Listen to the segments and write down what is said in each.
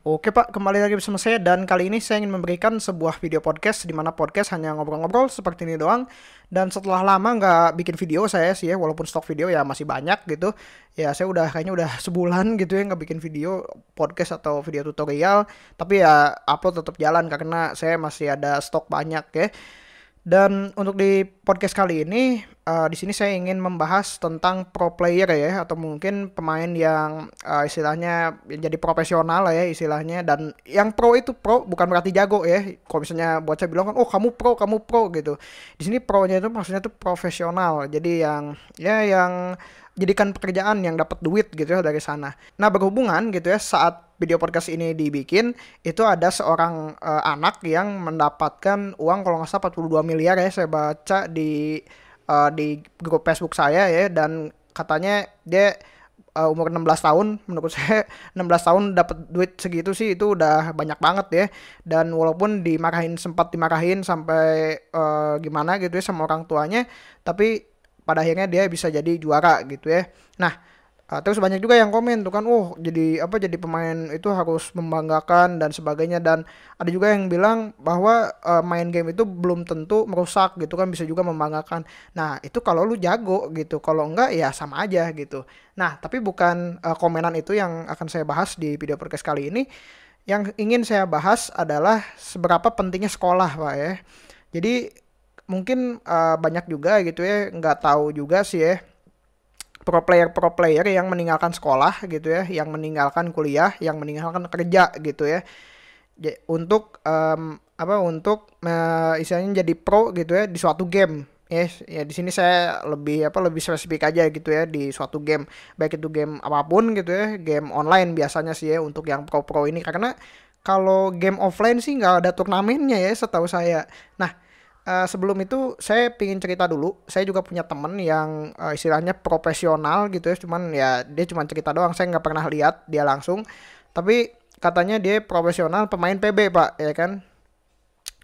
Oke Pak, kembali lagi bersama saya dan kali ini saya ingin memberikan sebuah video podcast di mana podcast hanya ngobrol-ngobrol seperti ini doang. Dan setelah lama nggak bikin video saya sih ya, walaupun stok video ya masih banyak gitu. Ya saya udah kayaknya udah sebulan gitu ya nggak bikin video podcast atau video tutorial. Tapi ya upload tetap jalan karena saya masih ada stok banyak ya. Dan untuk di podcast kali ini uh, di sini saya ingin membahas tentang pro player ya atau mungkin pemain yang uh, istilahnya jadi profesional ya istilahnya dan yang pro itu pro bukan berarti jago ya. Kalau misalnya buat saya bilang kan oh kamu pro, kamu pro gitu. Di sini pro-nya itu maksudnya itu profesional. Jadi yang ya yang jadikan pekerjaan yang dapat duit gitu ya dari sana. Nah, berhubungan gitu ya saat video podcast ini dibikin itu ada seorang uh, anak yang mendapatkan uang kalau nggak salah 42 miliar ya saya baca di uh, di grup Facebook saya ya dan katanya dia uh, umur 16 tahun menurut saya 16 tahun dapat duit segitu sih itu udah banyak banget ya dan walaupun dimarahin sempat dimarahin sampai uh, gimana gitu ya sama orang tuanya tapi pada akhirnya dia bisa jadi juara gitu ya nah Uh, terus banyak juga yang komen tuh kan, oh jadi apa jadi pemain itu harus membanggakan dan sebagainya dan ada juga yang bilang bahwa uh, main game itu belum tentu merusak gitu kan bisa juga membanggakan. Nah itu kalau lu jago gitu, kalau enggak ya sama aja gitu. Nah tapi bukan uh, komenan itu yang akan saya bahas di video podcast kali ini. Yang ingin saya bahas adalah seberapa pentingnya sekolah pak ya. Jadi mungkin uh, banyak juga gitu ya nggak tahu juga sih ya pro player pro player yang meninggalkan sekolah gitu ya, yang meninggalkan kuliah, yang meninggalkan kerja gitu ya. Untuk um, apa untuk uh, istilahnya jadi pro gitu ya di suatu game. yes, ya di sini saya lebih apa lebih spesifik aja gitu ya di suatu game, baik itu game apapun gitu ya, game online biasanya sih ya untuk yang pro-pro ini karena kalau game offline sih nggak ada turnamennya ya setahu saya. Nah, uh, sebelum itu saya pingin cerita dulu. Saya juga punya temen yang uh, istilahnya profesional gitu ya, cuman ya dia cuma cerita doang. Saya nggak pernah lihat dia langsung, tapi katanya dia profesional pemain PB pak, ya kan?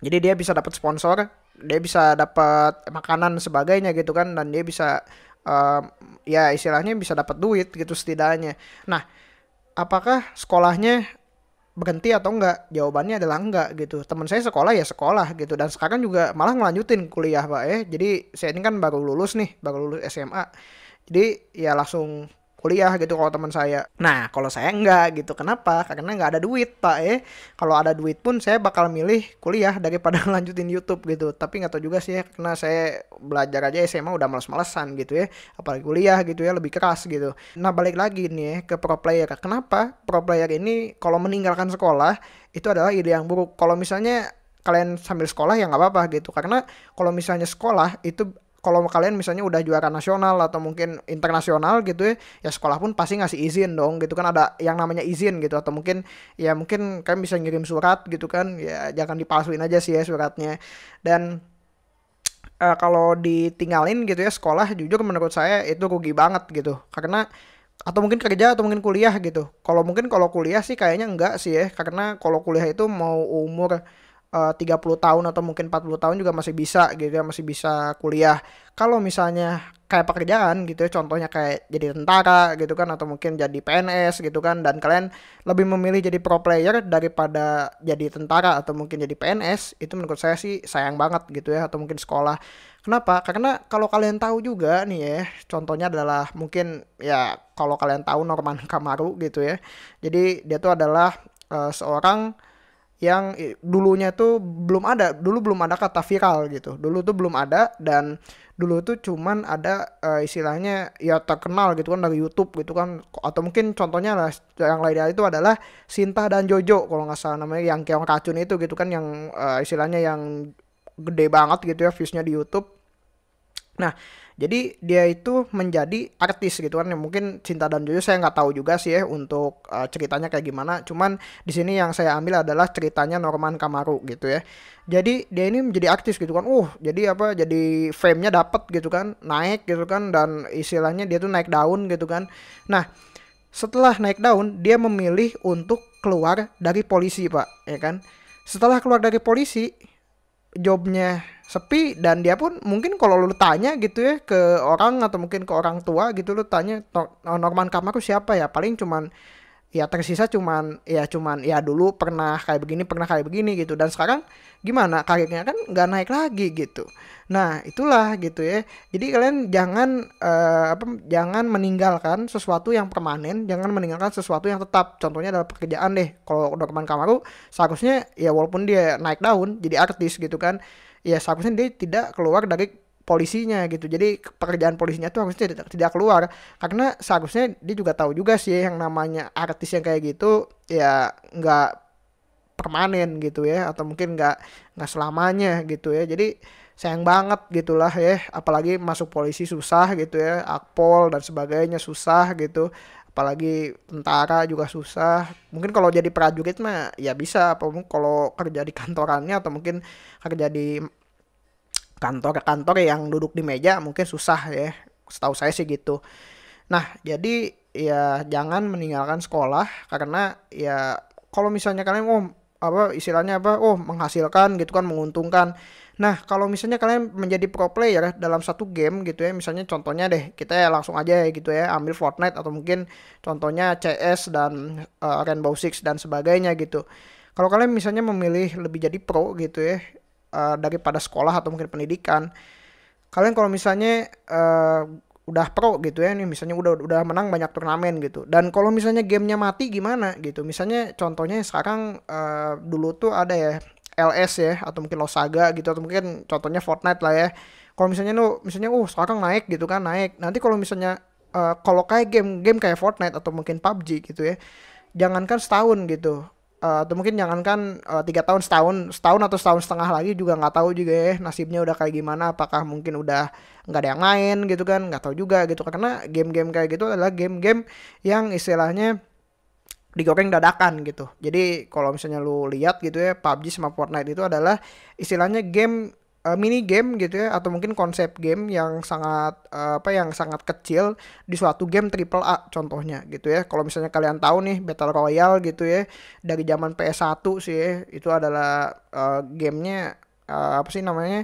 Jadi dia bisa dapat sponsor, dia bisa dapat makanan sebagainya gitu kan, dan dia bisa uh, ya istilahnya bisa dapat duit gitu setidaknya. Nah, apakah sekolahnya berhenti atau enggak jawabannya adalah enggak gitu teman saya sekolah ya sekolah gitu dan sekarang juga malah ngelanjutin kuliah pak eh jadi saya ini kan baru lulus nih baru lulus SMA jadi ya langsung kuliah gitu kalau teman saya. Nah, kalau saya enggak gitu. Kenapa? Karena enggak ada duit, Pak. Eh, kalau ada duit pun saya bakal milih kuliah daripada lanjutin YouTube gitu. Tapi enggak tahu juga sih ya, karena saya belajar aja SMA udah males-malesan gitu ya. Apalagi kuliah gitu ya, lebih keras gitu. Nah, balik lagi nih ya, ke pro player. Kenapa pro player ini kalau meninggalkan sekolah itu adalah ide yang buruk. Kalau misalnya kalian sambil sekolah ya nggak apa-apa gitu karena kalau misalnya sekolah itu kalau kalian misalnya udah juara nasional atau mungkin internasional gitu ya, ya sekolah pun pasti ngasih izin dong gitu kan ada yang namanya izin gitu atau mungkin ya mungkin kalian bisa ngirim surat gitu kan ya jangan dipalsuin aja sih ya suratnya dan uh, kalau ditinggalin gitu ya sekolah jujur menurut saya itu rugi banget gitu karena atau mungkin kerja atau mungkin kuliah gitu kalau mungkin kalau kuliah sih kayaknya enggak sih ya karena kalau kuliah itu mau umur Eh, tiga 30 tahun atau mungkin 40 tahun juga masih bisa gitu ya masih bisa kuliah kalau misalnya kayak pekerjaan gitu ya contohnya kayak jadi tentara gitu kan atau mungkin jadi PNS gitu kan dan kalian lebih memilih jadi pro player daripada jadi tentara atau mungkin jadi PNS itu menurut saya sih sayang banget gitu ya atau mungkin sekolah kenapa karena kalau kalian tahu juga nih ya contohnya adalah mungkin ya kalau kalian tahu Norman Kamaru gitu ya jadi dia tuh adalah uh, seorang yang dulunya tuh belum ada dulu belum ada kata viral gitu dulu tuh belum ada dan dulu tuh cuman ada uh, istilahnya ya terkenal gitu kan dari YouTube gitu kan atau mungkin contohnya lah yang lainnya itu adalah Sinta dan Jojo kalau nggak salah namanya yang keong racun itu gitu kan yang uh, istilahnya yang gede banget gitu ya viewsnya di YouTube Nah, jadi dia itu menjadi artis gitu kan. Ya, mungkin Cinta dan Jojo saya nggak tahu juga sih ya untuk uh, ceritanya kayak gimana. Cuman di sini yang saya ambil adalah ceritanya Norman Kamaru gitu ya. Jadi dia ini menjadi artis gitu kan. Uh, jadi apa? Jadi fame-nya dapat gitu kan, naik gitu kan dan istilahnya dia tuh naik daun gitu kan. Nah, setelah naik daun dia memilih untuk keluar dari polisi, Pak, ya kan? Setelah keluar dari polisi, jobnya sepi dan dia pun mungkin kalau lu tanya gitu ya ke orang atau mungkin ke orang tua gitu lu tanya Norman Kamaru siapa ya paling cuman ya tersisa cuman ya cuman ya dulu pernah kayak begini pernah kayak begini gitu dan sekarang gimana karirnya kan nggak naik lagi gitu nah itulah gitu ya jadi kalian jangan uh, apa jangan meninggalkan sesuatu yang permanen jangan meninggalkan sesuatu yang tetap contohnya adalah pekerjaan deh kalau Dorman Kamaru seharusnya ya walaupun dia naik daun jadi artis gitu kan ya seharusnya dia tidak keluar dari polisinya gitu. Jadi pekerjaan polisinya tuh harusnya tidak, keluar karena seharusnya dia juga tahu juga sih yang namanya artis yang kayak gitu ya nggak permanen gitu ya atau mungkin nggak nggak selamanya gitu ya. Jadi sayang banget gitulah ya apalagi masuk polisi susah gitu ya akpol dan sebagainya susah gitu apalagi tentara juga susah mungkin kalau jadi prajurit mah ya bisa apa kalau kerja di kantorannya atau mungkin kerja di kantor-kantor yang duduk di meja mungkin susah ya setahu saya sih gitu nah jadi ya jangan meninggalkan sekolah karena ya kalau misalnya kalian mau oh, apa istilahnya apa oh menghasilkan gitu kan menguntungkan nah kalau misalnya kalian menjadi pro player dalam satu game gitu ya misalnya contohnya deh kita ya langsung aja ya gitu ya ambil Fortnite atau mungkin contohnya CS dan uh, Rainbow Six dan sebagainya gitu kalau kalian misalnya memilih lebih jadi pro gitu ya uh, daripada sekolah atau mungkin pendidikan kalian kalau misalnya uh, udah pro gitu ya nih misalnya udah udah menang banyak turnamen gitu dan kalau misalnya gamenya mati gimana gitu misalnya contohnya sekarang uh, dulu tuh ada ya LS ya atau mungkin Losaga gitu atau mungkin contohnya Fortnite lah ya kalau misalnya lu misalnya uh sekarang naik gitu kan naik nanti kalau misalnya uh, kalau kayak game game kayak Fortnite atau mungkin PUBG gitu ya jangankan setahun gitu uh, atau mungkin jangankan eh, tiga tahun setahun setahun atau setahun setengah lagi juga nggak tahu juga ya nasibnya udah kayak gimana apakah mungkin udah nggak ada yang main gitu kan nggak tahu juga gitu kan. karena game-game kayak gitu adalah game-game yang istilahnya digoreng dadakan gitu jadi kalau misalnya lu lihat gitu ya PUBG sama Fortnite itu adalah istilahnya game uh, mini game gitu ya atau mungkin konsep game yang sangat uh, apa yang sangat kecil di suatu game triple A contohnya gitu ya. Kalau misalnya kalian tahu nih Battle Royale gitu ya dari zaman PS1 sih ya, itu adalah uh, gamenya uh, apa sih namanya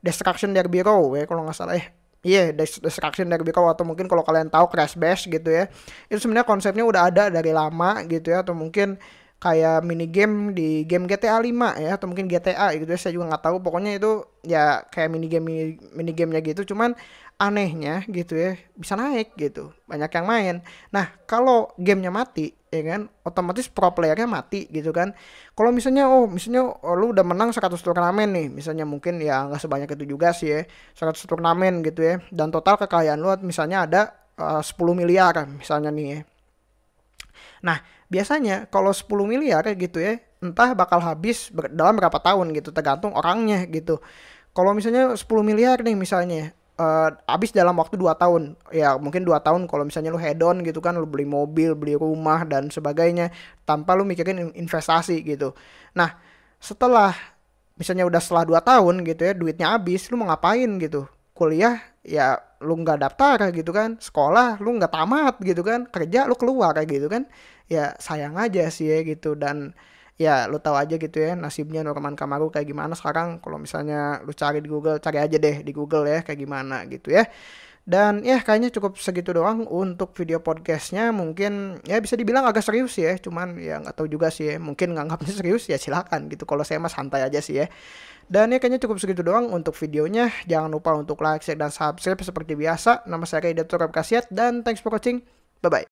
Destruction Derby Row ya kalau nggak salah ya. Iya, yeah, Destruction Derby Row atau mungkin kalau kalian tahu Crash Bash gitu ya. Itu sebenarnya konsepnya udah ada dari lama gitu ya atau mungkin kayak mini game di game GTA 5 ya atau mungkin GTA gitu ya saya juga nggak tahu pokoknya itu ya kayak mini game mini, mini gamenya gitu cuman anehnya gitu ya bisa naik gitu banyak yang main nah kalau gamenya mati ya kan otomatis pro playernya mati gitu kan kalau misalnya oh misalnya oh, lu udah menang 100 turnamen nih misalnya mungkin ya nggak sebanyak itu juga sih ya 100 turnamen gitu ya dan total kekayaan lu misalnya ada eh, uh, 10 miliar misalnya nih ya Nah, biasanya kalau 10 miliar ya gitu ya, entah bakal habis dalam berapa tahun gitu, tergantung orangnya gitu. Kalau misalnya 10 miliar nih misalnya, uh, habis dalam waktu 2 tahun. Ya mungkin 2 tahun kalau misalnya lu head on gitu kan lu beli mobil, beli rumah dan sebagainya tanpa lu mikirin investasi gitu. Nah, setelah misalnya udah setelah 2 tahun gitu ya duitnya habis, lu mau ngapain gitu? Kuliah ya lu nggak daftar gitu kan sekolah lu nggak tamat gitu kan kerja lu keluar kayak gitu kan ya sayang aja sih ya gitu dan ya lu tahu aja gitu ya nasibnya Norman Kamaru kayak gimana sekarang kalau misalnya lu cari di Google cari aja deh di Google ya kayak gimana gitu ya dan ya kayaknya cukup segitu doang untuk video podcastnya. Mungkin ya bisa dibilang agak serius ya. Cuman ya nggak tahu juga sih ya. Mungkin nganggapnya serius ya silakan gitu. Kalau saya mah santai aja sih ya. Dan ya kayaknya cukup segitu doang untuk videonya. Jangan lupa untuk like, share, dan subscribe seperti biasa. Nama saya Kaidatur Abkasiat dan thanks for watching. Bye-bye.